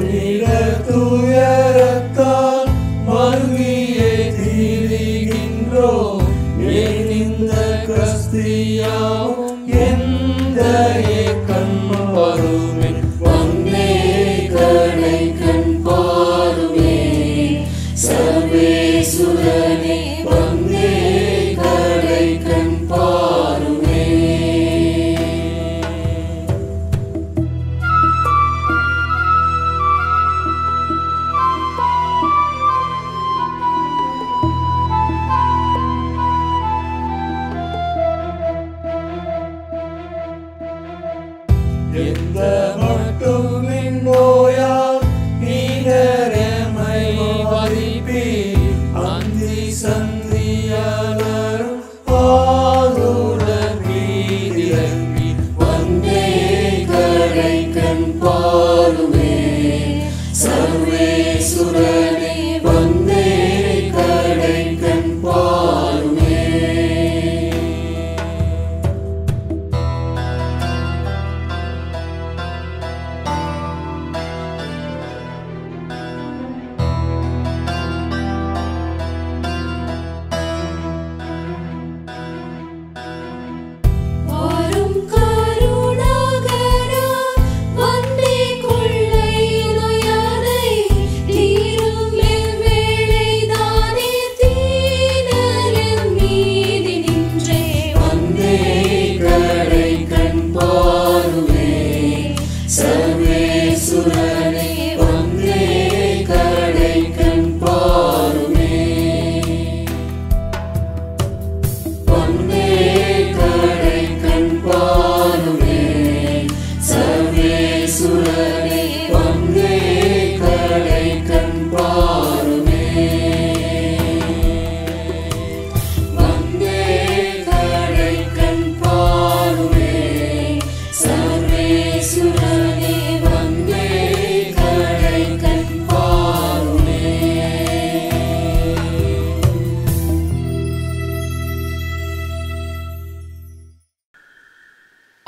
Hare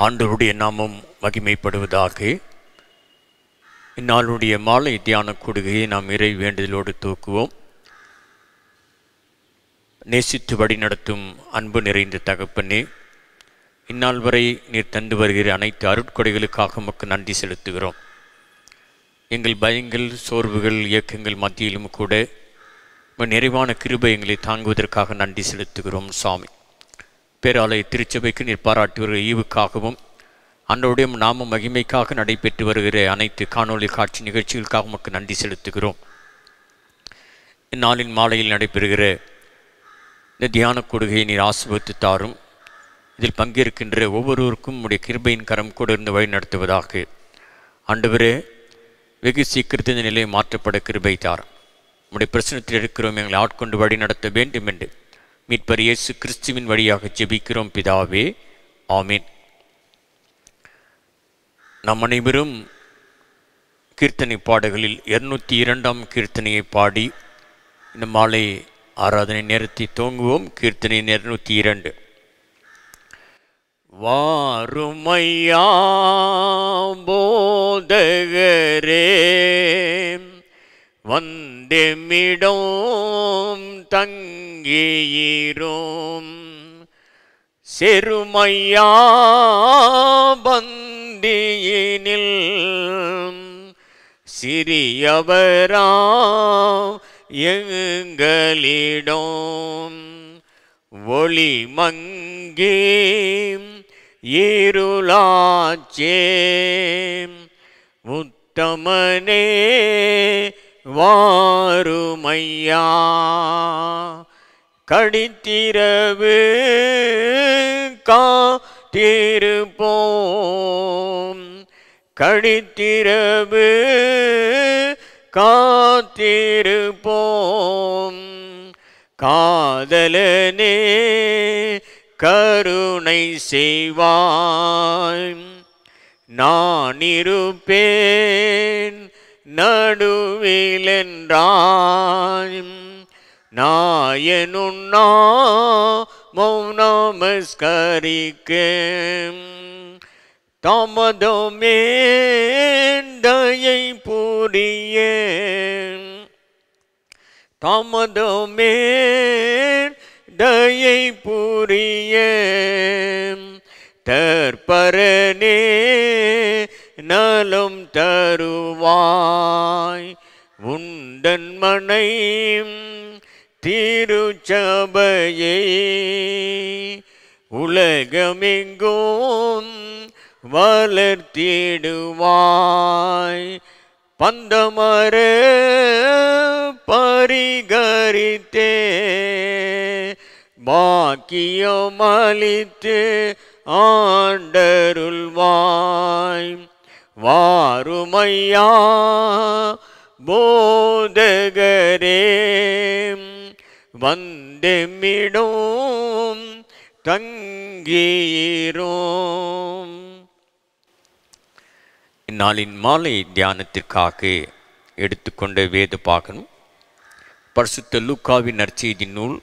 ஆண்டவருடைய நாமம் மகிமைப்படுவதாக இந்நாளுடைய மாலை தியான கூடுகையை நாம் இறை வேண்டுதலோடு தூக்குவோம் நேசித்து வழி நடத்தும் அன்பு நிறைந்த தகப்பனே இந்நாள் வரை நீர் தந்து வருகிற அனைத்து அருட்கொடைகளுக்காக மக்கள் நன்றி செலுத்துகிறோம் எங்கள் பயங்கள் சோர்வுகள் இயக்கங்கள் மத்தியிலும் கூட நிறைவான கிருபை எங்களை தாங்குவதற்காக நன்றி செலுத்துகிறோம் சாமி பேராலய திருச்சபைக்கு நீர் பாராட்டி வருகிற ஈவுக்காகவும் அன்றோடைய நாம மகிமைக்காக நடைபெற்று வருகிற அனைத்து காணொலி காட்சி நிகழ்ச்சிகளுக்காக உமக்கு நன்றி செலுத்துகிறோம் இந்நாளின் மாலையில் நடைபெறுகிற இந்த தியான கொடுகையை நீர் ஆசிர்வத்து தாரும் இதில் பங்கேற்கின்ற ஒவ்வொருவருக்கும் உடைய கிருபையின் கரம் கூட இருந்து வழி நடத்துவதாக அன்றுவரே வெகு சீக்கிரத்தின் நிலையை நிலை மாற்றப்பட கிருபை தார் உடைய பிரச்சனத்தில் இருக்கிறோம் எங்களை ஆட்கொண்டு வழி நடத்த வேண்டும் என்று மீட்பர் இயேசு கிறிஸ்துவின் வழியாக ஜெபிக்கிறோம் பிதாவே ஆமீன் நம் அனைவரும் கீர்த்தனை பாடல்களில் இருநூத்தி இரண்டாம் கீர்த்தனையை பாடி இந்த மாலை ஆராதனை நேரத்தை தோங்குவோம் கீர்த்தனை இருநூத்தி இரண்டு வாருமையா போதகரே வந்தெமிடோம் தங்கியிரோம் செருமையா பந்தியினில் சிறியவரா எங்களிடோம் ஒளி மங்கே ஈருளாச்சே உத்தமனே வாருமையா கடித்திரவு காத்திருப்போம் கடித்திரவு காத்திருப்போம் காதலனே கருணை செய்வாய் நான் இருப்பேன் நடுவிலென்றாய் நாயனுண்ணா மௌனமஸ்கரிக்கேம் தாமதமேந்தையை புரிய தாமதமேந்தையை புரிய தற்பரனே நலம் தருவாய் உண்டன் மனை திருச்சபையை உலகமெங்கும் வளர்த்திடுவாய் பந்தமர பரிகரித்தே பாக்கியமளித்து ஆண்டருள்வாய் வாருமையா போதகரே வந்தெம்மிடும் தங்கீரோம் இந்நாளின் மாலை தியானத்திற்காக எடுத்துக்கொண்ட வேத பாகனும் பரிசுத்த லூக்காவின் நற்செய்தி நூல்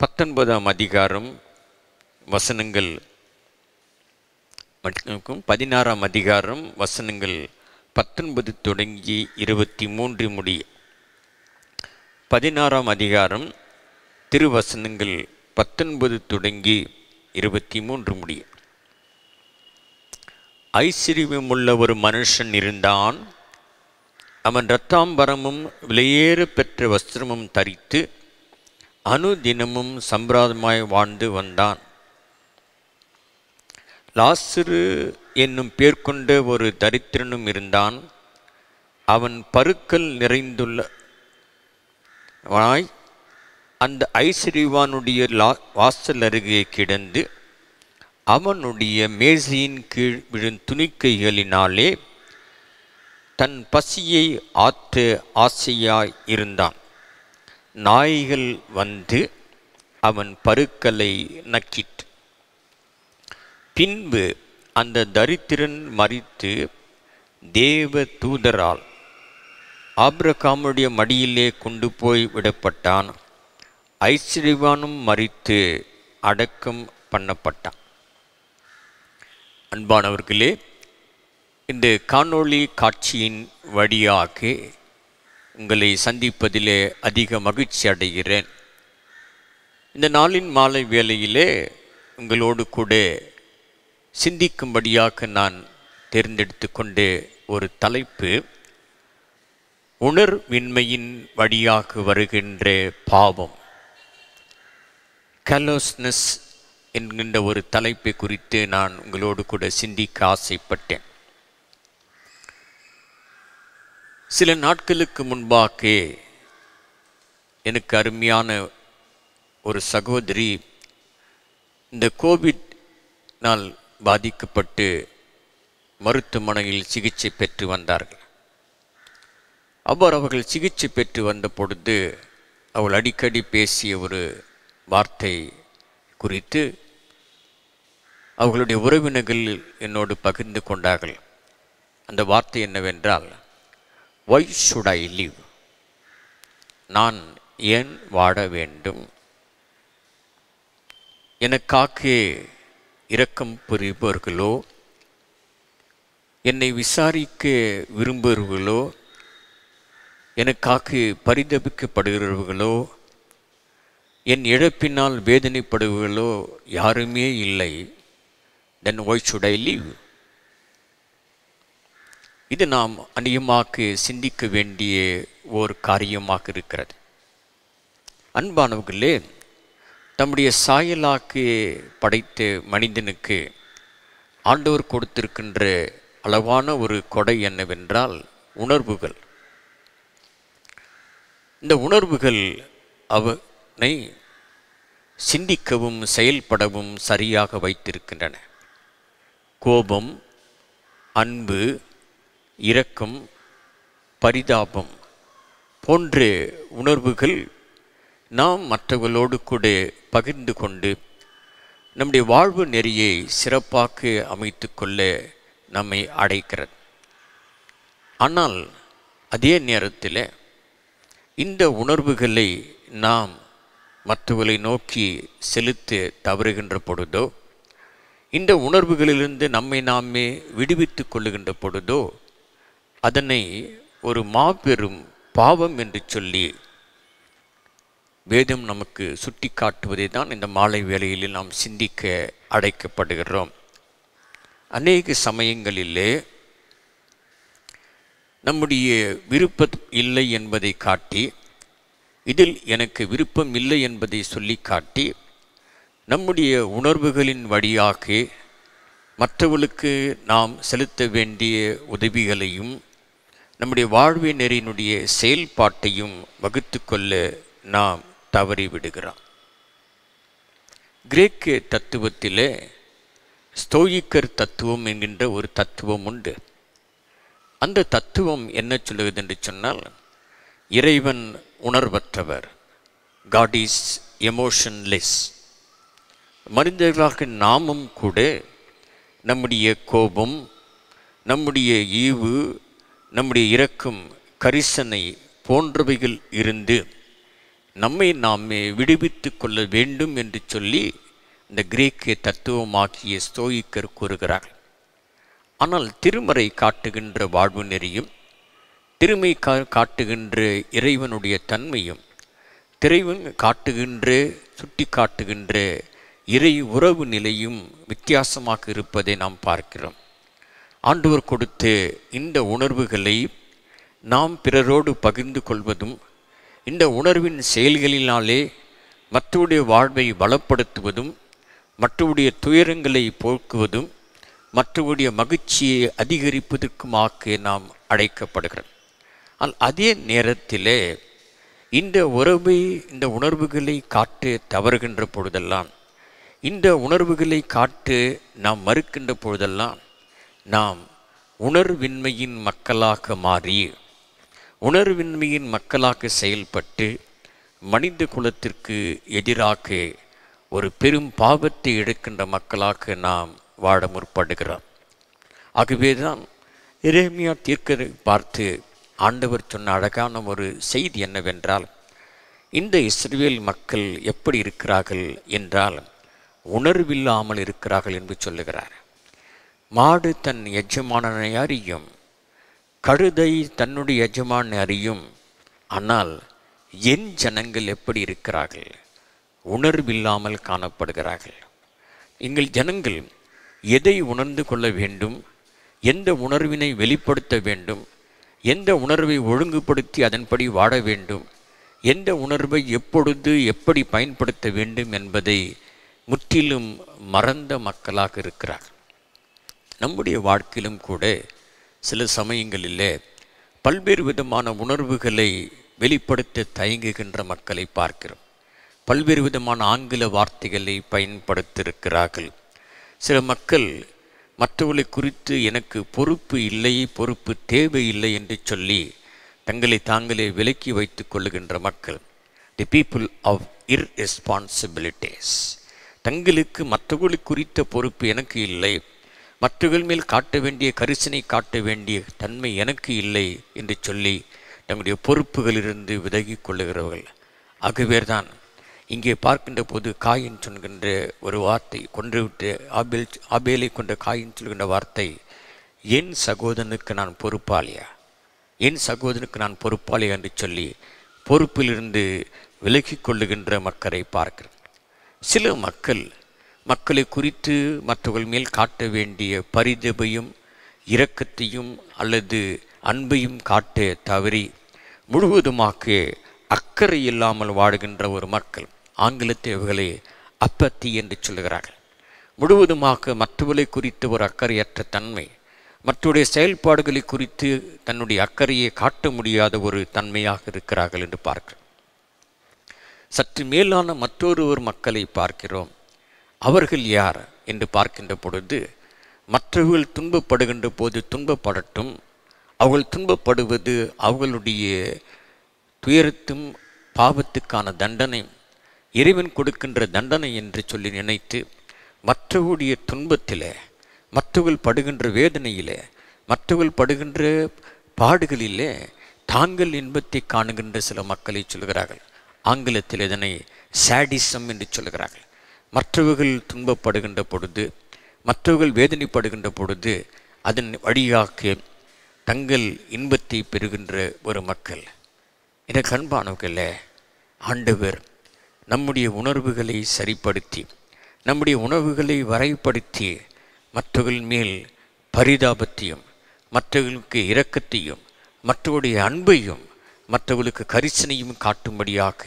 பத்தொன்பதாம் அதிகாரம் வசனங்கள் மற்றும் பதினாறாம் அதிகாரம் வசனங்கள் பத்தொன்பது தொடங்கி இருபத்தி மூன்று முடிய பதினாறாம் அதிகாரம் திருவசனங்கள் பத்தொன்பது தொடங்கி இருபத்தி மூன்று முடிய உள்ள ஒரு மனுஷன் இருந்தான் அவன் இரத்தாம்பரமும் விலையேறு பெற்ற வஸ்திரமும் தரித்து அனுதினமும் சம்பிரதமாய் வாழ்ந்து வந்தான் லாசுரு என்னும் பேர் கொண்ட ஒரு தரித்திரனும் இருந்தான் அவன் பருக்கல் நிறைந்துள்ள அந்த ஐஸ்வரிவானுடைய லா வாசல் அருகே கிடந்து அவனுடைய மேசையின் கீழ் விழும் துணிக்கைகளினாலே தன் பசியை ஆற்ற ஆசையாய் இருந்தான் நாய்கள் வந்து அவன் பருக்கலை நக்கிற்று பின்பு அந்த தரித்திரன் மறித்து தேவ தூதரால் ஆப்ரகாமுடைய மடியிலே கொண்டு போய் விடப்பட்டான் ஐஸ்வரிவானும் மறித்து அடக்கம் பண்ணப்பட்டான் அன்பானவர்களே இந்த காணொளி காட்சியின் வழியாக உங்களை சந்திப்பதிலே அதிக மகிழ்ச்சி அடைகிறேன் இந்த நாளின் மாலை வேளையிலே உங்களோடு கூட சிந்திக்கும்படியாக நான் தேர்ந்தெடுத்து கொண்ட ஒரு தலைப்பு உணர்வின்மையின் வழியாக வருகின்ற பாவம் கலோஸ்னஸ் என்கின்ற ஒரு தலைப்பு குறித்து நான் உங்களோடு கூட சிந்திக்க ஆசைப்பட்டேன் சில நாட்களுக்கு முன்பாக எனக்கு அருமையான ஒரு சகோதரி இந்த கோவிட் நாள் பாதிக்கப்பட்டு மருத்துவமனையில் சிகிச்சை பெற்று வந்தார்கள் அவர் அவர்கள் சிகிச்சை பெற்று வந்த பொழுது அவள் அடிக்கடி பேசிய ஒரு வார்த்தை குறித்து அவர்களுடைய உறவினர்கள் என்னோடு பகிர்ந்து கொண்டார்கள் அந்த வார்த்தை என்னவென்றால் ஒய் சுட் ஐ லீவ் நான் ஏன் வாட வேண்டும் எனக்காக இரக்கம் புரிபவர்களோ என்னை விசாரிக்க விரும்புகிறவர்களோ எனக்காக பரிதபிக்கப்படுகிறவர்களோ என் இழப்பினால் வேதனைப்படுவர்களோ யாருமே இல்லை தென் ஒய் சுட் ஐ லீவ் இது நாம் அநியமாக சிந்திக்க வேண்டிய ஒரு காரியமாக இருக்கிறது அன்பானவர்களே தம்முடைய சாயலாக்கு படைத்த மனிதனுக்கு ஆண்டவர் கொடுத்திருக்கின்ற அளவான ஒரு கொடை என்னவென்றால் உணர்வுகள் இந்த உணர்வுகள் அவனை சிந்திக்கவும் செயல்படவும் சரியாக வைத்திருக்கின்றன கோபம் அன்பு இரக்கம் பரிதாபம் போன்ற உணர்வுகள் நாம் மற்றவர்களோடு கூட பகிர்ந்து கொண்டு நம்முடைய வாழ்வு நெறியை சிறப்பாக அமைத்து கொள்ள நம்மை அடைக்கிறது ஆனால் அதே நேரத்தில் இந்த உணர்வுகளை நாம் மற்றவர்களை நோக்கி செலுத்த தவறுகின்ற பொழுதோ இந்த உணர்வுகளிலிருந்து நம்மை நாமே விடுவித்து கொள்ளுகின்ற பொழுதோ அதனை ஒரு மாபெரும் பாவம் என்று சொல்லி வேதம் நமக்கு சுட்டி காட்டுவதை தான் இந்த மாலை வேளையில் நாம் சிந்திக்க அடைக்கப்படுகிறோம் அநேக சமயங்களிலே நம்முடைய விருப்பம் இல்லை என்பதை காட்டி இதில் எனக்கு விருப்பம் இல்லை என்பதை சொல்லி காட்டி நம்முடைய உணர்வுகளின் வழியாக மற்றவர்களுக்கு நாம் செலுத்த வேண்டிய உதவிகளையும் நம்முடைய வாழ்வினரினுடைய செயல்பாட்டையும் வகுத்து கொள்ள நாம் தவறிவிடுகிறான் கிரேக்க தத்துவத்திலே ஸ்தோயிக்கர் தத்துவம் என்கின்ற ஒரு தத்துவம் உண்டு அந்த தத்துவம் என்ன சொல்லுவது என்று சொன்னால் இறைவன் உணர்வற்றவர் காட் இஸ் எமோஷன்லெஸ் மனிதர்களாக நாமும் கூட நம்முடைய கோபம் நம்முடைய ஈவு நம்முடைய இறக்கும் கரிசனை போன்றவைகள் இருந்து நம்மை நாமே விடுவித்து கொள்ள வேண்டும் என்று சொல்லி இந்த கிரேக்க தத்துவமாகிய ஸ்தோயிக்கர் கூறுகிறார் ஆனால் திருமறை காட்டுகின்ற வாழ்வு நெறியும் திருமை கா காட்டுகின்ற இறைவனுடைய தன்மையும் திரைவன் காட்டுகின்ற சுட்டி காட்டுகின்ற இறை உறவு நிலையும் வித்தியாசமாக இருப்பதை நாம் பார்க்கிறோம் ஆண்டவர் கொடுத்த இந்த உணர்வுகளை நாம் பிறரோடு பகிர்ந்து கொள்வதும் இந்த உணர்வின் செயல்களினாலே மற்றவுடைய வாழ்வை பலப்படுத்துவதும் மற்றவுடைய துயரங்களை போக்குவதும் மற்றவுடைய மகிழ்ச்சியை அதிகரிப்பதற்குமாக்க நாம் அழைக்கப்படுகிறோம் ஆனால் அதே நேரத்தில் இந்த உறவை இந்த உணர்வுகளை காட்டு தவறுகின்ற பொழுதெல்லாம் இந்த உணர்வுகளை காட்டு நாம் மறுக்கின்ற பொழுதெல்லாம் நாம் உணர்வின்மையின் மக்களாக மாறி உணர்வின்மையின் மக்களாக செயல்பட்டு மனித குலத்திற்கு எதிராக ஒரு பெரும் பாவத்தை எடுக்கின்ற மக்களாக நாம் வாழ முற்படுகிறோம் ஆகவேதான் இரேமியா தீர்க்க பார்த்து ஆண்டவர் சொன்ன அழகான ஒரு செய்தி என்னவென்றால் இந்த இஸ்ரேல் மக்கள் எப்படி இருக்கிறார்கள் என்றால் உணர்வில்லாமல் இருக்கிறார்கள் என்று சொல்லுகிறார் மாடு தன் எஜமானனை அறியும் கழுதை தன்னுடைய எஜமான் அறியும் ஆனால் என் ஜனங்கள் எப்படி இருக்கிறார்கள் உணர்வில்லாமல் காணப்படுகிறார்கள் எங்கள் ஜனங்கள் எதை உணர்ந்து கொள்ள வேண்டும் எந்த உணர்வினை வெளிப்படுத்த வேண்டும் எந்த உணர்வை ஒழுங்குபடுத்தி அதன்படி வாழ வேண்டும் எந்த உணர்வை எப்பொழுது எப்படி பயன்படுத்த வேண்டும் என்பதை முற்றிலும் மறந்த மக்களாக இருக்கிறார் நம்முடைய வாழ்க்கையிலும் கூட சில சமயங்களிலே பல்வேறு விதமான உணர்வுகளை வெளிப்படுத்த தயங்குகின்ற மக்களை பார்க்கிறோம் பல்வேறு விதமான ஆங்கில வார்த்தைகளை பயன்படுத்தியிருக்கிறார்கள் சில மக்கள் மற்றவர்களை குறித்து எனக்கு பொறுப்பு இல்லை பொறுப்பு தேவையில்லை என்று சொல்லி தங்களை தாங்களே விலக்கி வைத்து கொள்ளுகின்ற மக்கள் தி பீப்புள் ஆஃப் இர்ரெஸ்பான்சிபிலிட்டிஸ் தங்களுக்கு மற்றவர்களை குறித்த பொறுப்பு எனக்கு இல்லை மற்றவர்கள் மேல் காட்ட வேண்டிய கரிசனை காட்ட வேண்டிய தன்மை எனக்கு இல்லை என்று சொல்லி நம்முடைய பொறுப்புகளிலிருந்து விலகி கொள்ளுகிறவர்கள் ஆகவே தான் இங்கே பார்க்கின்ற போது காயின் சொல்கின்ற ஒரு வார்த்தை கொன்றுவிட்டு ஆபேல் ஆபேலை கொண்ட காயின் சொல்கின்ற வார்த்தை என் சகோதரனுக்கு நான் பொறுப்பாளியா என் சகோதரனுக்கு நான் பொறுப்பாளியா என்று சொல்லி பொறுப்பிலிருந்து விலகி கொள்ளுகின்ற மக்களை பார்க்கிறேன் சில மக்கள் மக்களை குறித்து மற்றவர்கள் மேல் காட்ட வேண்டிய பரிதபையும் இரக்கத்தையும் அல்லது அன்பையும் காட்ட தவறி முழுவதுமாக அக்கறை இல்லாமல் வாடுகின்ற ஒரு மக்கள் ஆங்கிலத்தை அவர்களே அப்பத்தி என்று சொல்கிறார்கள் முழுவதுமாக மற்றவர்களை குறித்து ஒரு அக்கறையற்ற தன்மை மற்றவருடைய செயல்பாடுகளை குறித்து தன்னுடைய அக்கறையை காட்ட முடியாத ஒரு தன்மையாக இருக்கிறார்கள் என்று பார்க்கிறோம் சற்று மேலான மற்றொரு ஒரு மக்களை பார்க்கிறோம் அவர்கள் யார் என்று பார்க்கின்ற பொழுது மற்றவர்கள் துன்பப்படுகின்ற போது துன்பப்படட்டும் அவர்கள் துன்பப்படுவது அவர்களுடைய துயரத்தும் பாவத்துக்கான தண்டனை இறைவன் கொடுக்கின்ற தண்டனை என்று சொல்லி நினைத்து மற்றவருடைய துன்பத்தில் மற்றவர்கள் படுகின்ற வேதனையில் மற்றவர்கள் படுகின்ற பாடுகளிலே தாங்கள் இன்பத்தை காணுகின்ற சில மக்களை சொல்கிறார்கள் ஆங்கிலத்தில் இதனை சாடிசம் என்று சொல்கிறார்கள் மற்றவர்கள் துன்பப்படுகின்ற பொழுது மற்றவர்கள் வேதனைப்படுகின்ற பொழுது அதன் வழியாக தங்கள் இன்பத்தை பெறுகின்ற ஒரு மக்கள் இதை கண்பானவர்களே ஆண்டவர் நம்முடைய உணர்வுகளை சரிப்படுத்தி நம்முடைய உணர்வுகளை வரைப்படுத்தி மற்றவர்கள் மேல் பரிதாபத்தையும் மற்றவர்களுக்கு இரக்கத்தையும் மற்றவருடைய அன்பையும் மற்றவர்களுக்கு கரிசனையும் காட்டும்படியாக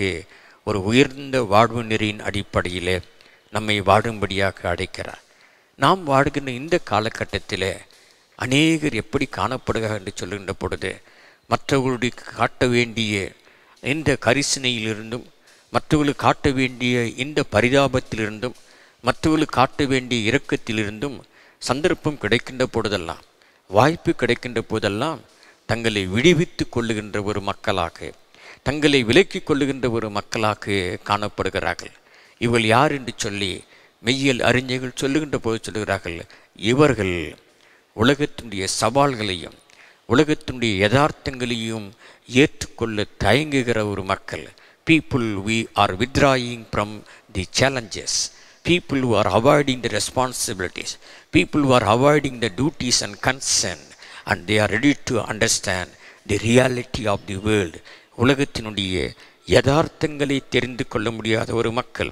ஒரு உயர்ந்த வாழ்வு நெறியின் அடிப்படையிலே நம்மை வாடும்படியாக அடைக்கிறார் நாம் வாடுகின்ற இந்த காலகட்டத்தில் அநேகர் எப்படி காணப்படுகிறார் என்று சொல்லுகின்ற பொழுது மற்றவர்களுடைய காட்ட வேண்டிய இந்த கரிசனையிலிருந்தும் மற்றவர்களுக்கு காட்ட வேண்டிய இந்த பரிதாபத்திலிருந்தும் மற்றவர்களுக்கு காட்ட வேண்டிய இரக்கத்திலிருந்தும் சந்தர்ப்பம் கிடைக்கின்ற பொழுதெல்லாம் வாய்ப்பு கிடைக்கின்ற போதெல்லாம் தங்களை விடுவித்து கொள்ளுகின்ற ஒரு மக்களாக தங்களை விலக்கி கொள்ளுகின்ற ஒரு மக்களாக காணப்படுகிறார்கள் இவர்கள் யார் என்று சொல்லி மெய்யியல் அறிஞர்கள் சொல்லுகின்ற போது சொல்லுகிறார்கள் இவர்கள் உலகத்தினுடைய சவால்களையும் உலகத்தினுடைய யதார்த்தங்களையும் ஏற்றுக்கொள்ள தயங்குகிற ஒரு மக்கள் people we are withdrawing from the challenges people who are avoiding the responsibilities people who are avoiding the duties and concern and they are ready to understand the reality of the world உலகத்தினுடைய யதார்த்தங்களை தெரிந்து கொள்ள முடியாத ஒரு மக்கள்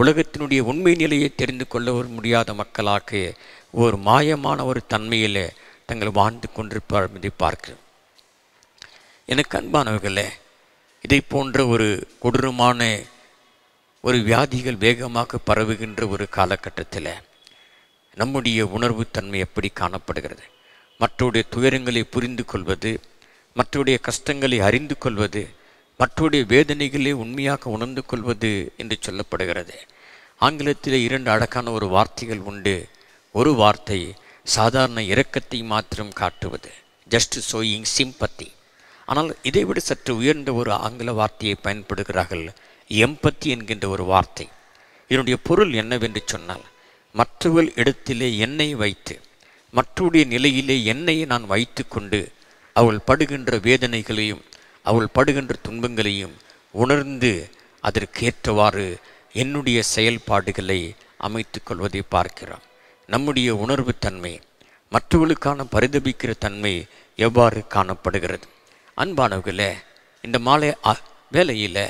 உலகத்தினுடைய உண்மை நிலையை தெரிந்து கொள்ள முடியாத மக்களாக ஒரு மாயமான ஒரு தன்மையில் தங்கள் வாழ்ந்து கொண்டிருப்பார் இதை பார்க்கிறோம் எனக்கு அன்பானவர்களே இதை போன்ற ஒரு கொடூரமான ஒரு வியாதிகள் வேகமாக பரவுகின்ற ஒரு காலகட்டத்தில் நம்முடைய உணர்வு தன்மை எப்படி காணப்படுகிறது மற்றவருடைய துயரங்களை புரிந்து கொள்வது மற்றவருடைய கஷ்டங்களை அறிந்து கொள்வது மற்றவருடைய வேதனைகளை உண்மையாக உணர்ந்து கொள்வது என்று சொல்லப்படுகிறது ஆங்கிலத்தில் இரண்டு அடக்கான ஒரு வார்த்தைகள் உண்டு ஒரு வார்த்தை சாதாரண இரக்கத்தை மாத்திரம் காட்டுவது ஜஸ்ட் சோயிங் சிம்பத்தி ஆனால் இதைவிட சற்று உயர்ந்த ஒரு ஆங்கில வார்த்தையை பயன்படுகிறார்கள் எம்பத்தி என்கின்ற ஒரு வார்த்தை இதனுடைய பொருள் என்னவென்று சொன்னால் மற்றவர்கள் இடத்திலே என்னை வைத்து மற்றவருடைய நிலையிலே என்னை நான் வைத்து கொண்டு அவள் படுகின்ற வேதனைகளையும் அவள் படுகின்ற துன்பங்களையும் உணர்ந்து அதற்கேற்றவாறு என்னுடைய செயல்பாடுகளை அமைத்து கொள்வதை பார்க்கிறோம் நம்முடைய உணர்வு தன்மை மற்றவர்களுக்கான பரிதபிக்கிற தன்மை எவ்வாறு காணப்படுகிறது அன்பானவர்களே இந்த மாலை வேலையில்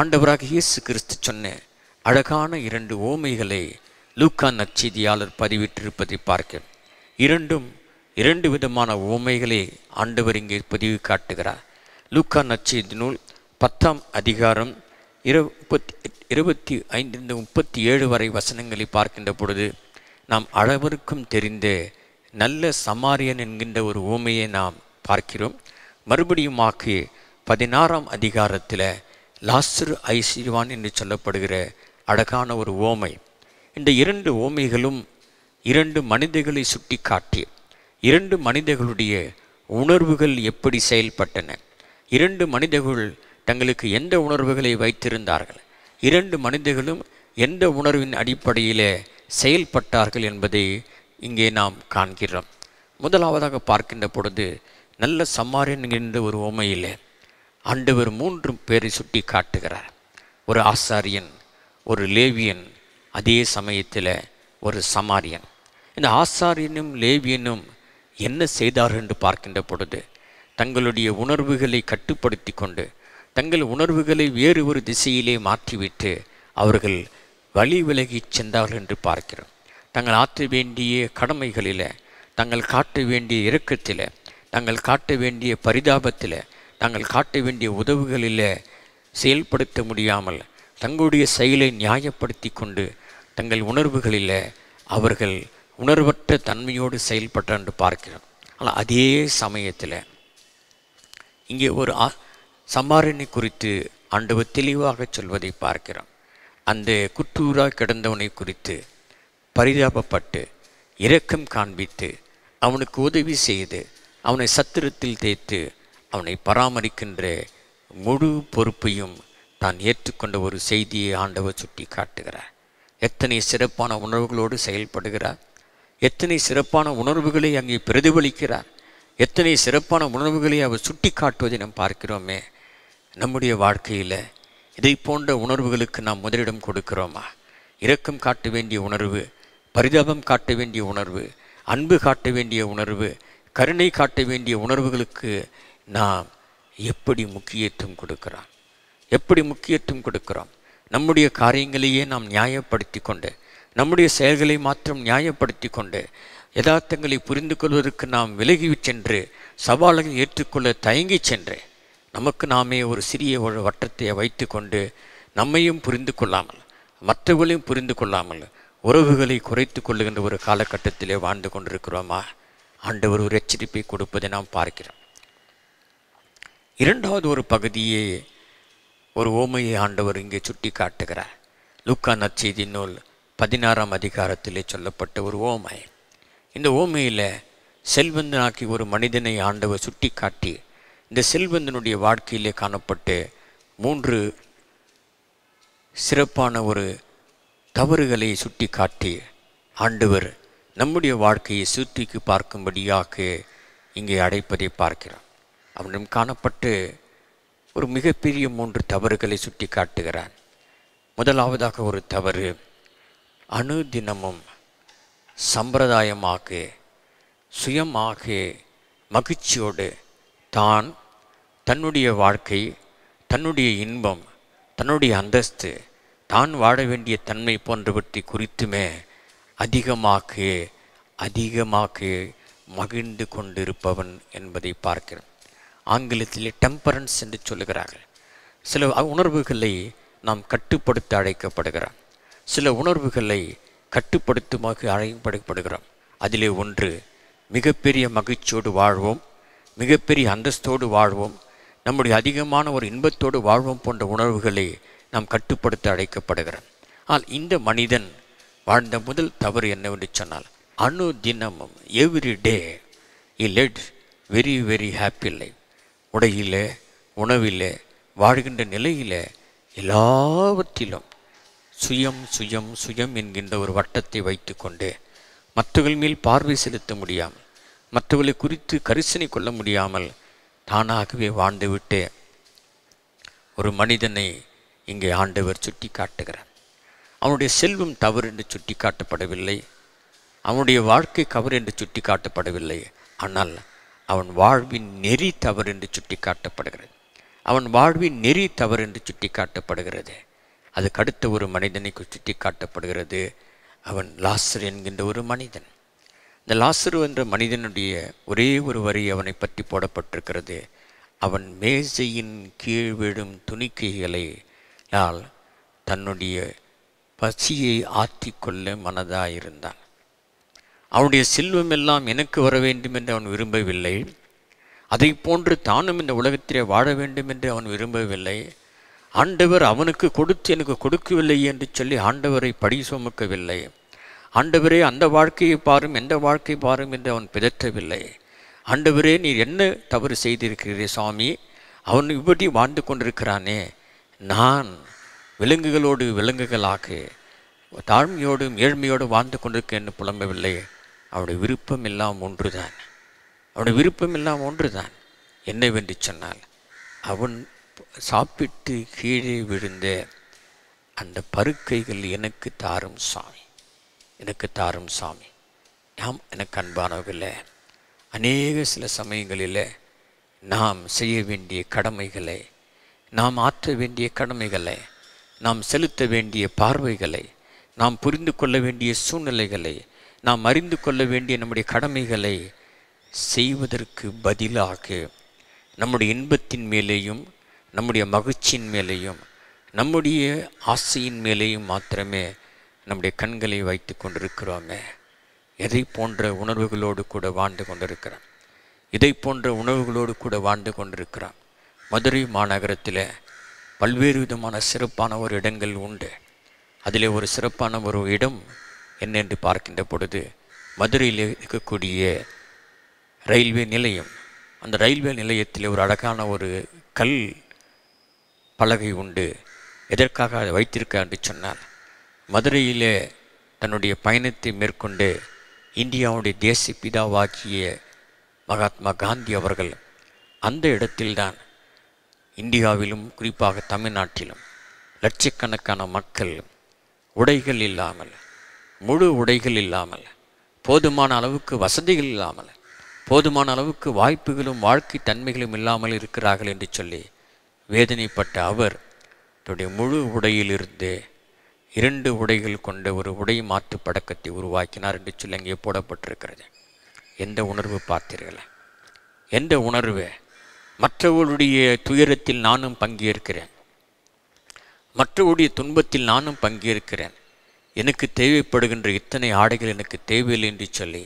ஆண்டவராக இயேசு கிறிஸ்து சொன்ன அழகான இரண்டு ஓமைகளை லூக்கா நற்செய்தியாளர் பதிவிட்டிருப்பதை பார்க்க இரண்டும் இரண்டு விதமான ஓமைகளை ஆண்டவர் இங்கே பதிவு காட்டுகிறார் லூக்கா நச்சு நூல் பத்தாம் அதிகாரம் இருபத்தி இருபத்தி ஐந்து முப்பத்தி ஏழு வரை வசனங்களை பார்க்கின்ற பொழுது நாம் அளவருக்கும் தெரிந்த நல்ல சமாரியன் என்கின்ற ஒரு ஊமையை நாம் பார்க்கிறோம் மறுபடியும் ஆக்கி பதினாறாம் அதிகாரத்தில் லாஸ்டர் ஐசிவான் என்று சொல்லப்படுகிற அழகான ஒரு ஓமை இந்த இரண்டு ஓமைகளும் இரண்டு மனிதர்களை சுட்டி காட்டி இரண்டு மனிதர்களுடைய உணர்வுகள் எப்படி செயல்பட்டன இரண்டு மனிதர்கள் தங்களுக்கு எந்த உணர்வுகளை வைத்திருந்தார்கள் இரண்டு மனிதர்களும் எந்த உணர்வின் அடிப்படையிலே செயல்பட்டார்கள் என்பதை இங்கே நாம் காண்கிறோம் முதலாவதாக பார்க்கின்ற பொழுது நல்ல சம்மாரியன் என்கின்ற ஒரு உமையில் ஆண்டவர் மூன்று பேரை சுட்டி காட்டுகிறார் ஒரு ஆசாரியன் ஒரு லேவியன் அதே சமயத்தில் ஒரு சமாரியன் இந்த ஆசாரியனும் லேவியனும் என்ன செய்தார்கள் என்று பார்க்கின்ற பொழுது தங்களுடைய உணர்வுகளை கட்டுப்படுத்தி கொண்டு தங்கள் உணர்வுகளை வேறு ஒரு திசையிலே மாற்றிவிட்டு அவர்கள் வழி விலகிச் சென்றார்கள் என்று பார்க்கிறோம் தங்கள் ஆற்ற வேண்டிய கடமைகளில் தங்கள் காட்ட வேண்டிய இறக்கத்தில் தங்கள் காட்ட வேண்டிய பரிதாபத்தில் தாங்கள் காட்ட வேண்டிய உதவுகளில் செயல்படுத்த முடியாமல் தங்களுடைய செயலை நியாயப்படுத்தி கொண்டு தங்கள் உணர்வுகளில் அவர்கள் உணர்வற்ற தன்மையோடு என்று பார்க்கிறோம் ஆனால் அதே சமயத்தில் இங்கே ஒரு சமாரியனை குறித்து ஆண்டவர் தெளிவாக சொல்வதை பார்க்கிறோம் அந்த குற்றூராக கிடந்தவனை குறித்து பரிதாபப்பட்டு இரக்கம் காண்பித்து அவனுக்கு உதவி செய்து அவனை சத்திரத்தில் தேய்த்து அவனை பராமரிக்கின்ற முழு பொறுப்பையும் தான் ஏற்றுக்கொண்ட ஒரு செய்தியை ஆண்டவர் சுட்டி காட்டுகிறார் எத்தனை சிறப்பான உணர்வுகளோடு செயல்படுகிறார் எத்தனை சிறப்பான உணர்வுகளை அங்கே பிரதிபலிக்கிறார் எத்தனை சிறப்பான உணர்வுகளை அவர் சுட்டி காட்டுவதை நாம் பார்க்கிறோமே நம்முடைய வாழ்க்கையில் இதை போன்ற உணர்வுகளுக்கு நாம் முதலிடம் கொடுக்கிறோமா இரக்கம் காட்ட வேண்டிய உணர்வு பரிதாபம் காட்ட வேண்டிய உணர்வு அன்பு காட்ட வேண்டிய உணர்வு கருணை காட்ட வேண்டிய உணர்வுகளுக்கு நாம் எப்படி முக்கியத்துவம் கொடுக்கிறோம் எப்படி முக்கியத்துவம் கொடுக்கிறோம் நம்முடைய காரியங்களையே நாம் நியாயப்படுத்தி கொண்டு நம்முடைய செயல்களை மாத்திரம் நியாயப்படுத்தி கொண்டு யதார்த்தங்களை புரிந்து கொள்வதற்கு நாம் விலகி சென்று சவால்களை ஏற்றுக்கொள்ள தயங்கி சென்று நமக்கு நாமே ஒரு சிறிய வட்டத்தை வைத்து கொண்டு நம்மையும் புரிந்து கொள்ளாமல் மற்றவர்களையும் புரிந்து கொள்ளாமல் உறவுகளை குறைத்து கொள்ளுகின்ற ஒரு காலகட்டத்திலே வாழ்ந்து கொண்டிருக்கிறோமா ஆண்டவர் ஒரு எச்சரிப்பை கொடுப்பதை நாம் பார்க்கிறோம் இரண்டாவது ஒரு பகுதியே ஒரு ஓமையை ஆண்டவர் இங்கே சுட்டி காட்டுகிறார் லுக்கா நற்செய்தி நூல் பதினாறாம் அதிகாரத்திலே சொல்லப்பட்ட ஒரு ஓமை இந்த ஓமையில் செல்வந்தனாக்கி ஒரு மனிதனை ஆண்டவர் சுட்டி காட்டி இந்த செல்வந்தனுடைய வாழ்க்கையிலே காணப்பட்டு மூன்று சிறப்பான ஒரு தவறுகளை சுட்டி காட்டி ஆண்டவர் நம்முடைய வாழ்க்கையை சுற்றிக்கு பார்க்கும்படியாக இங்கே அடைப்பதை பார்க்கிறார் அவனிடம் காணப்பட்டு ஒரு மிகப்பெரிய மூன்று தவறுகளை சுட்டி காட்டுகிறான் முதலாவதாக ஒரு தவறு அணு தினமும் சம்பிரதாயமாக சுயமாக மகிழ்ச்சியோடு தான் தன்னுடைய வாழ்க்கை தன்னுடைய இன்பம் தன்னுடைய அந்தஸ்து தான் வாழ வேண்டிய தன்மை போன்றவற்றை குறித்துமே அதிகமாக்கு அதிகமாக்கு மகிழ்ந்து கொண்டிருப்பவன் என்பதை பார்க்கிறேன் ஆங்கிலத்திலே டெம்பரன்ஸ் என்று சொல்லுகிறார்கள் சில உணர்வுகளை நாம் கட்டுப்படுத்த அழைக்கப்படுகிறான் சில உணர்வுகளை கட்டுப்படுத்துமாக அழையும் படைக்கப்படுகிறோம் அதிலே ஒன்று மிகப்பெரிய மகிழ்ச்சியோடு வாழ்வோம் மிகப்பெரிய அந்தஸ்தோடு வாழ்வோம் நம்முடைய அதிகமான ஒரு இன்பத்தோடு வாழ்வோம் போன்ற உணர்வுகளை நாம் கட்டுப்படுத்த அழைக்கப்படுகிறோம் ஆனால் இந்த மனிதன் வாழ்ந்த முதல் தவறு என்னவென்று சொன்னால் அணு தினமும் every day he led very very happy life உடையிலே உணவிலே வாழ்கின்ற நிலையிலே எல்லாவற்றிலும் சுயம் சுயம் சுயம் என்கின்ற ஒரு வட்டத்தை வைத்து கொண்டு மற்றவர்கள் மேல் பார்வை செலுத்த முடியாமல் மற்றவர்களை குறித்து கரிசனை கொள்ள முடியாமல் தானாகவே வாழ்ந்துவிட்டு ஒரு மனிதனை இங்கே ஆண்டவர் சுட்டி காட்டுகிறார் அவனுடைய செல்வம் தவறு என்று சுட்டி காட்டப்படவில்லை அவனுடைய வாழ்க்கை கவர் என்று சுட்டி காட்டப்படவில்லை ஆனால் அவன் வாழ்வின் நெறி தவறு என்று சுட்டி காட்டப்படுகிறது அவன் வாழ்வின் நெறி தவறு என்று சுட்டி காட்டப்படுகிறது கடுத்த ஒரு மனிதனை சுட்டி காட்டப்படுகிறது அவன் லாசர் என்கின்ற ஒரு மனிதன் இந்த லாசர் என்ற மனிதனுடைய ஒரே ஒரு வரி அவனை பற்றி போடப்பட்டிருக்கிறது அவன் மேசையின் கீழ் விடும் துணிக்கைகளை நாள் தன்னுடைய பசியை ஆற்றிக்கொள்ள மனதாயிருந்தான் அவனுடைய செல்வம் எல்லாம் எனக்கு வர வேண்டும் என்று அவன் விரும்பவில்லை அதை போன்று தானும் இந்த உலகத்திலே வாழ வேண்டும் என்று அவன் விரும்பவில்லை ஆண்டவர் அவனுக்கு கொடுத்து எனக்கு கொடுக்கவில்லை என்று சொல்லி ஆண்டவரை படி சுமக்கவில்லை ஆண்டவரே அந்த வாழ்க்கையை பாரும் எந்த வாழ்க்கை பாரும் என்று அவன் பிதற்றவில்லை ஆண்டவரே நீர் என்ன தவறு செய்திருக்கிறீரே சுவாமி அவன் இப்படி வாழ்ந்து கொண்டிருக்கிறானே நான் விலங்குகளோடு விலங்குகளாக தாழ்மையோடும் ஏழ்மையோடு வாழ்ந்து கொண்டிருக்கேன்னு புலம்பவில்லை அவனுடைய விருப்பம் எல்லாம் ஒன்றுதான் அவனுடைய விருப்பம் எல்லாம் ஒன்றுதான் என்னவென்று சொன்னால் அவன் சாப்பிட்டு கீழே விழுந்த அந்த பருக்கைகள் எனக்கு தாரும் சாமி எனக்கு தாரும் சாமி நாம் எனக்கு அன்பானவர்களே அநேக சில சமயங்களில் நாம் செய்ய வேண்டிய கடமைகளை நாம் ஆற்ற வேண்டிய கடமைகளை நாம் செலுத்த வேண்டிய பார்வைகளை நாம் புரிந்து கொள்ள வேண்டிய சூழ்நிலைகளை நாம் அறிந்து கொள்ள வேண்டிய நம்முடைய கடமைகளை செய்வதற்கு பதிலாக நம்முடைய இன்பத்தின் மேலேயும் நம்முடைய மகிழ்ச்சியின் மேலேயும் நம்முடைய ஆசையின் மேலேயும் மாத்திரமே நம்முடைய கண்களை வைத்து கொண்டிருக்கிறோமே எதை போன்ற உணர்வுகளோடு கூட வாழ்ந்து கொண்டிருக்கிறான் இதை போன்ற உணர்வுகளோடு கூட வாழ்ந்து கொண்டிருக்கிறான் மதுரை மாநகரத்தில் பல்வேறு விதமான சிறப்பான ஒரு இடங்கள் உண்டு அதில் ஒரு சிறப்பான ஒரு இடம் என்னென்று பார்க்கின்ற பொழுது மதுரையில் இருக்கக்கூடிய ரயில்வே நிலையம் அந்த ரயில்வே நிலையத்தில் ஒரு அழகான ஒரு கல் பலகை உண்டு எதற்காக அதை வைத்திருக்க என்று சொன்னார் மதுரையிலே தன்னுடைய பயணத்தை மேற்கொண்டு இந்தியாவுடைய தேசிய பிதாவாக்கிய மகாத்மா காந்தி அவர்கள் அந்த இடத்தில்தான் இந்தியாவிலும் குறிப்பாக தமிழ்நாட்டிலும் லட்சக்கணக்கான மக்கள் உடைகள் இல்லாமல் முழு உடைகள் இல்லாமல் போதுமான அளவுக்கு வசதிகள் இல்லாமல் போதுமான அளவுக்கு வாய்ப்புகளும் வாழ்க்கை தன்மைகளும் இல்லாமல் இருக்கிறார்கள் என்று சொல்லி வேதனைப்பட்ட அவர் தன்னுடைய முழு உடையிலிருந்து இரண்டு உடைகள் கொண்ட ஒரு உடை மாற்று படக்கத்தை உருவாக்கினார் என்று சொல்லி அங்கே போடப்பட்டிருக்கிறது எந்த உணர்வு பார்த்தீர்களா எந்த உணர்வு மற்றவருடைய துயரத்தில் நானும் பங்கேற்கிறேன் மற்றவருடைய துன்பத்தில் நானும் பங்கேற்கிறேன் எனக்கு தேவைப்படுகின்ற இத்தனை ஆடைகள் எனக்கு தேவையில்லை என்று சொல்லி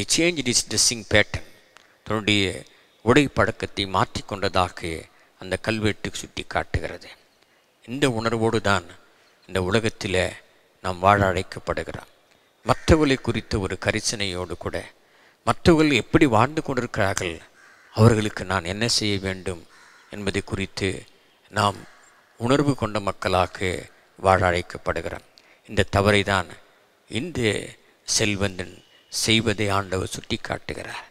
he change his dressing pattern தன்னுடைய உடை படக்கத்தை மாற்றிக்கொண்டதாக அந்த கல்வெட்டு சுட்டி காட்டுகிறது இந்த உணர்வோடு தான் இந்த உலகத்தில் நாம் வாழ அழைக்கப்படுகிறோம் மற்றவர்களை குறித்த ஒரு கரிசனையோடு கூட மற்றவர்கள் எப்படி வாழ்ந்து கொண்டிருக்கிறார்கள் அவர்களுக்கு நான் என்ன செய்ய வேண்டும் என்பதை குறித்து நாம் உணர்வு கொண்ட மக்களாக வாழ அழைக்கப்படுகிறோம் இந்த தவறை தான் இந்த செல்வந்தன் செய்வதை ஆண்டவர் சுட்டி காட்டுகிறார்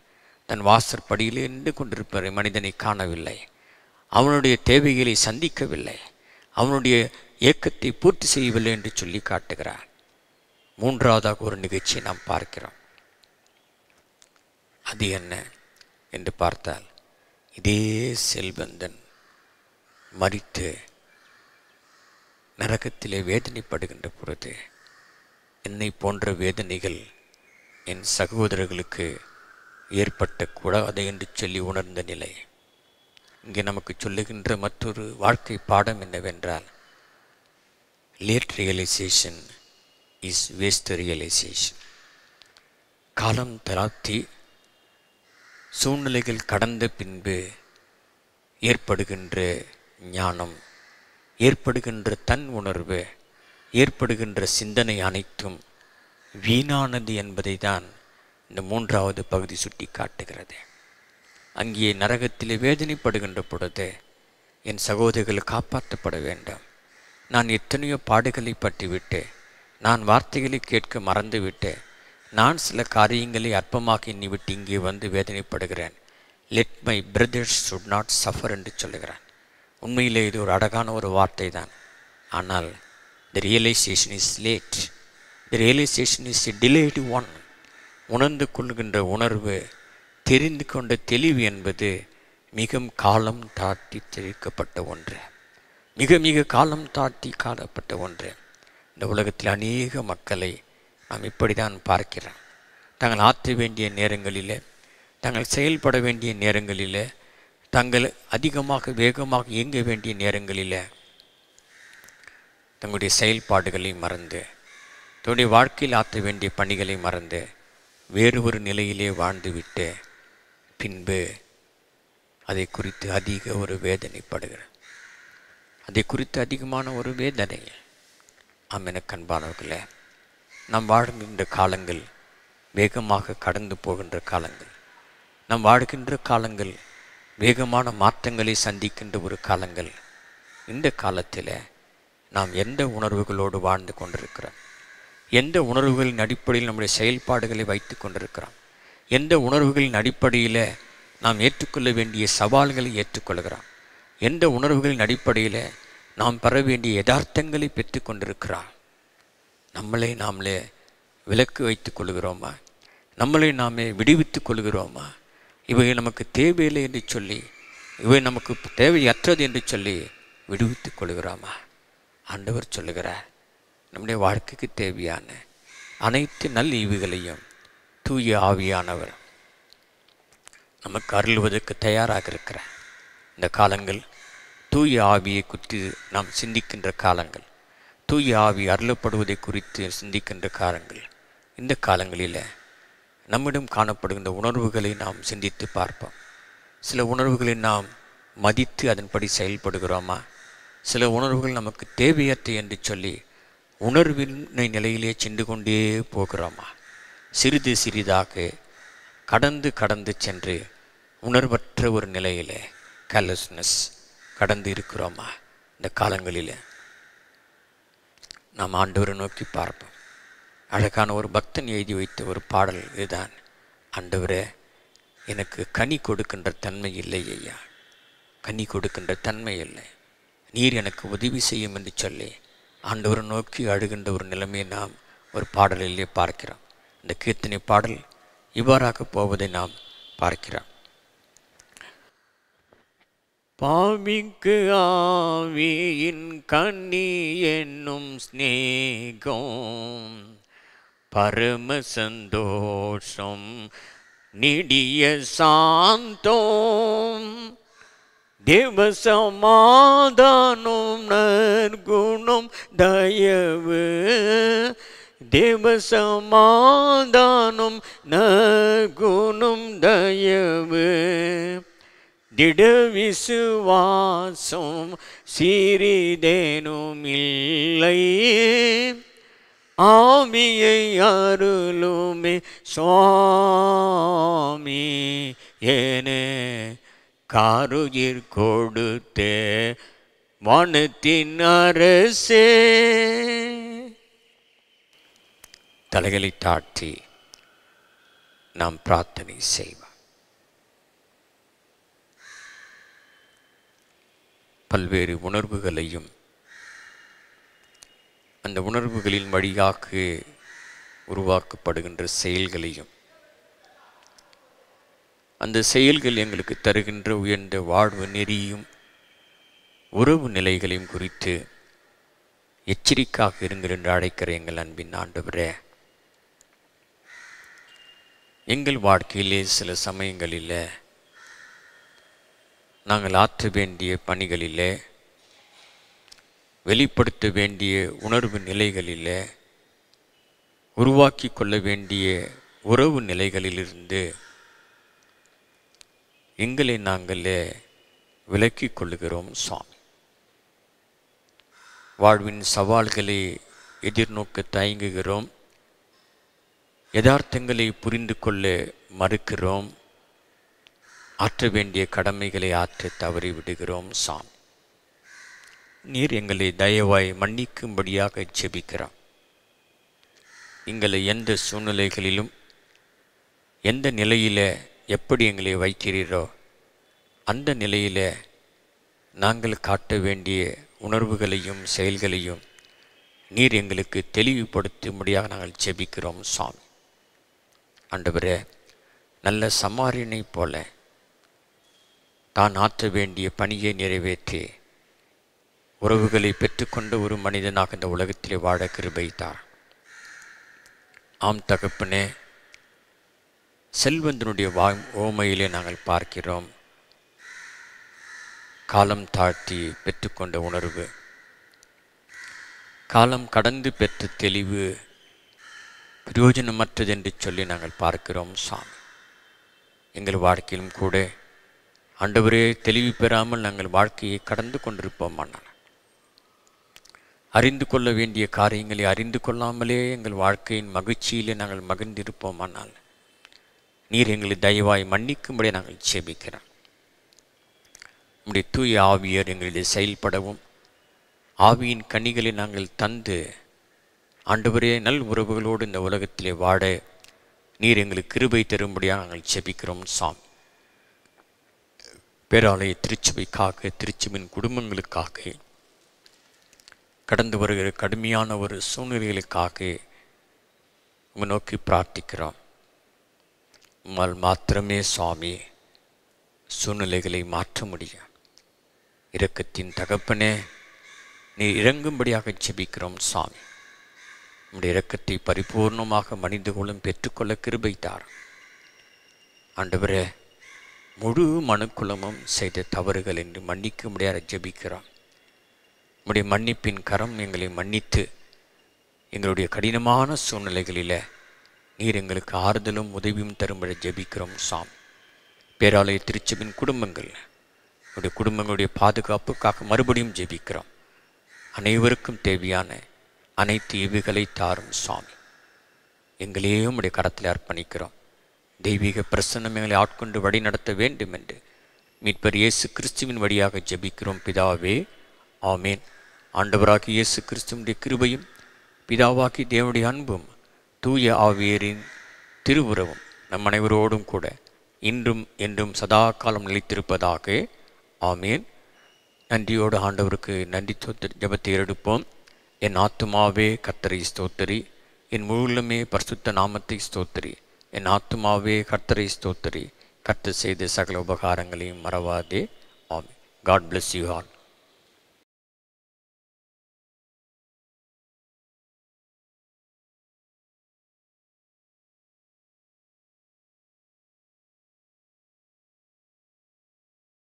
தன் வாசற்படியில் நின்று கொண்டிருப்பதை மனிதனை காணவில்லை அவனுடைய தேவைகளை சந்திக்கவில்லை அவனுடைய ஏக்கத்தை பூர்த்தி செய்யவில்லை என்று சொல்லி காட்டுகிறார் மூன்றாவதாக ஒரு நிகழ்ச்சியை நாம் பார்க்கிறோம் அது என்ன என்று பார்த்தால் இதே செல்வந்தன் மறித்து நரகத்திலே வேதனைப்படுகின்ற பொழுது என்னை போன்ற வேதனைகள் என் சகோதரர்களுக்கு ஏற்பட்ட அதை என்று சொல்லி உணர்ந்த நிலை இங்கே நமக்கு சொல்லுகின்ற மற்றொரு வாழ்க்கை பாடம் என்னவென்றால் late realisation is waste realisation காலம் தராத்தி சூழ்நிலைகள் கடந்த பின்பு ஏற்படுகின்ற ஞானம் ஏற்படுகின்ற தன் உணர்வு ஏற்படுகின்ற சிந்தனை அனைத்தும் வீணானது என்பதை தான் இந்த மூன்றாவது பகுதி சுட்டி காட்டுகிறது அங்கே நரகத்திலே வேதனைப்படுகின்ற பொழுது என் சகோதரிகள் காப்பாற்றப்பட வேண்டும் நான் எத்தனையோ பாடுகளை பற்றிவிட்டு நான் வார்த்தைகளை கேட்க மறந்துவிட்டு நான் சில காரியங்களை அற்பமாக எண்ணிவிட்டு இங்கே வந்து வேதனைப்படுகிறேன் let my brothers should not suffer என்று சொல்லுகிறான் உண்மையிலே இது ஒரு அழகான ஒரு வார்த்தை தான் ஆனால் the realisation is late the realisation is a delayed one உணர்ந்து கொள்கின்ற உணர்வு தெரிந்து கொண்ட தெளிவு என்பது மிகவும் காலம் தாட்டி தெளிக்கப்பட்ட ஒன்று மிக மிக காலம் தாட்டி காணப்பட்ட ஒன்று இந்த உலகத்தில் அநேக மக்களை நாம் இப்படி தான் பார்க்கிறோம் தாங்கள் ஆற்ற வேண்டிய நேரங்களில் தாங்கள் செயல்பட வேண்டிய நேரங்களில் தங்கள் அதிகமாக வேகமாக இயங்க வேண்டிய நேரங்களில் தங்களுடைய செயல்பாடுகளை மறந்து தன்னுடைய வாழ்க்கையில் ஆற்ற வேண்டிய பணிகளை மறந்து வேறு ஒரு நிலையிலே வாழ்ந்துவிட்டு பின்பு அதை குறித்து அதிக ஒரு வேதனைப்படுகிறேன் அதை குறித்து அதிகமான ஒரு வேதனை ஆம் எனக்கு அன்பானவர்களே நாம் வாழ்கின்ற காலங்கள் வேகமாக கடந்து போகின்ற காலங்கள் நாம் வாழ்கின்ற காலங்கள் வேகமான மாற்றங்களை சந்திக்கின்ற ஒரு காலங்கள் இந்த காலத்தில் நாம் எந்த உணர்வுகளோடு வாழ்ந்து கொண்டிருக்கிறோம் எந்த உணர்வுகளின் அடிப்படையில் நம்முடைய செயல்பாடுகளை வைத்து கொண்டிருக்கிறோம் எந்த உணர்வுகளின் அடிப்படையில் நாம் ஏற்றுக்கொள்ள வேண்டிய சவால்களை ஏற்றுக்கொள்கிறான் எந்த உணர்வுகளின் அடிப்படையில் நாம் பெற வேண்டிய யதார்த்தங்களை பெற்று கொண்டிருக்கிறான் நம்மளை நாமளே விலக்கு வைத்து கொள்கிறோமா நம்மளை நாமே விடுவித்து கொள்கிறோமா இவை நமக்கு தேவையில்லை என்று சொல்லி இவை நமக்கு தேவையற்றது என்று சொல்லி விடுவித்து கொள்கிறோமா ஆண்டவர் சொல்லுகிறார் நம்முடைய வாழ்க்கைக்கு தேவையான அனைத்து நல் ஈவுகளையும் தூய ஆவியானவர் நமக்கு அருள்வதற்கு தயாராக இருக்கிறார் இந்த காலங்கள் தூய ஆவியை குறித்து நாம் சிந்திக்கின்ற காலங்கள் தூய ஆவி அருளப்படுவதை குறித்து சிந்திக்கின்ற காலங்கள் இந்த காலங்களில் நம்மிடம் காணப்படுகின்ற உணர்வுகளை நாம் சிந்தித்து பார்ப்போம் சில உணர்வுகளை நாம் மதித்து அதன்படி செயல்படுகிறோமா சில உணர்வுகள் நமக்கு தேவையற்ற என்று சொல்லி உணர்வின் நிலையிலே சென்று கொண்டே போகிறோமா சிறிது சிறிதாக கடந்து கடந்து சென்று உணர்வற்ற ஒரு நிலையில் கேர்லெஸ்னஸ் கடந்து இருக்கிறோமா இந்த காலங்களில் நாம் ஆண்டவரை நோக்கி பார்ப்போம் அழகான ஒரு பக்தன் எழுதி வைத்த ஒரு பாடல் இதுதான் ஆண்டவரே எனக்கு கனி கொடுக்கின்ற தன்மை இல்லை ஐயா கனி கொடுக்கின்ற தன்மை இல்லை நீர் எனக்கு உதவி செய்யும் என்று சொல்லி ஆண்டவரை நோக்கி அழுகின்ற ஒரு நிலைமையை நாம் ஒரு பாடலிலே பார்க்கிறோம் இந்த கீர்த்தனை பாடல் இவ்வாறாக போவதை நாம் பார்க்கிறோம் பாவிக்கு ஆவியின் கண்ணி என்னும் ஸ்நேகம் பரம சந்தோஷம் நிடிய சாந்தோம் சமாதானம் நற்குணம் தயவு தேவ சமாதானம் நற்குணம் தயவு திட விசுவாசம் சிறிதேனும் இல்லை ஆமியை அருளுமே சுவாமி ஏனே காருயிர் கொடுத்தே வனத்தின் அரசே தலைகளை தாட்டி நாம் பிரார்த்தனை செய்வோம் பல்வேறு உணர்வுகளையும் அந்த உணர்வுகளின் வழியாக உருவாக்கப்படுகின்ற செயல்களையும் அந்த செயல்கள் எங்களுக்கு தருகின்ற உயர்ந்த வாழ்வு நெறியும் உறவு நிலைகளையும் குறித்து எச்சரிக்காக இருங்கள் என்று அழைக்கிற எங்கள் அன்பின் ஆண்டவரே எங்கள் வாழ்க்கையிலே சில சமயங்களில் நாங்கள் ஆற்ற வேண்டிய பணிகளில் வெளிப்படுத்த வேண்டிய உணர்வு நிலைகளில் உருவாக்கி கொள்ள வேண்டிய உறவு நிலைகளிலிருந்து எங்களை நாங்களே விலக்கி கொள்கிறோம் சுவாமி வாழ்வின் சவால்களை எதிர்நோக்க தயங்குகிறோம் யதார்த்தங்களை புரிந்து கொள்ள மறுக்கிறோம் ஆற்ற வேண்டிய கடமைகளை ஆற்ற தவறிவிடுகிறோம் சாமி நீர் எங்களை தயவாய் மன்னிக்கும்படியாக ஜெபிக்கிறோம் எங்களை எந்த சூழ்நிலைகளிலும் எந்த நிலையில் எப்படி எங்களை வைக்கிறீரோ அந்த நிலையில் நாங்கள் காட்ட வேண்டிய உணர்வுகளையும் செயல்களையும் நீர் எங்களுக்கு தெளிவுபடுத்தும்படியாக நாங்கள் ஜெபிக்கிறோம் சாமி ஆண்டவரே நல்ல சமாரினை போல தான் ஆற்ற வேண்டிய பணியை நிறைவேற்றி உறவுகளை பெற்றுக்கொண்ட ஒரு மனிதனாக இந்த உலகத்திலே வாழ கிருபைத்தார் ஆம் தகப்பனே செல்வந்தனுடைய வா ஓமையிலே நாங்கள் பார்க்கிறோம் காலம் தாழ்த்தி பெற்றுக்கொண்ட உணர்வு காலம் கடந்து பெற்ற தெளிவு பிரயோஜனமற்றது என்று சொல்லி நாங்கள் பார்க்கிறோம் சாமி எங்கள் வாழ்க்கையிலும் கூட ஆண்டவரே தெளிவு பெறாமல் நாங்கள் வாழ்க்கையை கடந்து கொண்டிருப்போம் கொண்டிருப்போமானால் அறிந்து கொள்ள வேண்டிய காரியங்களை அறிந்து கொள்ளாமலே எங்கள் வாழ்க்கையின் மகிழ்ச்சியிலே நாங்கள் மகிழ்ந்திருப்போம் மகிழ்ந்திருப்போமானால் நீர் எங்களை தயவாய் மன்னிக்கும்படி நாங்கள் செபிக்கிறோம் நம்முடைய தூய ஆவியர் எங்களிடையே செயல்படவும் ஆவியின் கனிகளை நாங்கள் தந்து ஆண்டவரே நல் உறவுகளோடு இந்த உலகத்திலே வாட நீர் எங்களுக்கு கிருபை தரும்படியாக நாங்கள் செபிக்கிறோம் சாமி பேராலய திருச்சபைக்காக திருச்சபின் குடும்பங்களுக்காக கடந்து வருகிற கடுமையான ஒரு சூழ்நிலைகளுக்காக உங்கள் நோக்கி பிரார்த்திக்கிறோம் உம்மால் மாத்திரமே சுவாமி சூழ்நிலைகளை மாற்ற முடியும் இரக்கத்தின் தகப்பனே நீ இறங்கும்படியாக செபிக்கிறோம் சுவாமி உடைய இரக்கத்தை பரிபூர்ணமாக மனித கொள்ளும் பெற்றுக்கொள்ள கிருபைத்தார் ஆண்டவரே முழு மனுக்குலமும் செய்த தவறுகள் என்று மன்னிக்க முடியாத ஜபிக்கிறோம் உங்களுடைய மன்னிப்பின் கரம் எங்களை மன்னித்து எங்களுடைய கடினமான சூழ்நிலைகளில் நீர் எங்களுக்கு ஆறுதலும் உதவியும் தரும்படி ஜபிக்கிறோம் சாம் பேராலய திருச்சபின் குடும்பங்கள் உடைய குடும்பங்களுடைய பாதுகாப்புக்காக மறுபடியும் ஜெபிக்கிறோம் அனைவருக்கும் தேவையான அனைத்து இவுகளை தாரும் சுவாமி எங்களையும் உடைய கரத்தில் அர்ப்பணிக்கிறோம் தெய்வீக பிரசன்னம் எங்களை ஆட்கொண்டு வழி நடத்த வேண்டும் என்று மீட்பர் இயேசு கிறிஸ்துவின் வழியாக ஜெபிக்கிறோம் பிதாவே ஆமேன் ஆண்டவராகி இயேசு கிறிஸ்துவனுடைய கிருபையும் பிதாவாகி தேவனுடைய அன்பும் தூய ஆவியரின் திருவுறவும் நம் அனைவரோடும் கூட இன்றும் என்றும் சதா காலம் நிலைத்திருப்பதாக ஆமேன் நன்றியோடு ஆண்டவருக்கு நன்றி ஜபத்தை எடுப்போம் என் ஆத்துமாவே கர்த்தரை ஸ்தோத்திரி என் முழுமே பரிசுத்த நாமத்தை ஸ்தோத்திரி என் ஆத்துமாவே கர்த்தரை ஸ்தோத்திரி கர்த்தர் செய்த சகல உபகாரங்களையும் மறவாதே ஆமி காட் பிளஸ் யூ ஆல்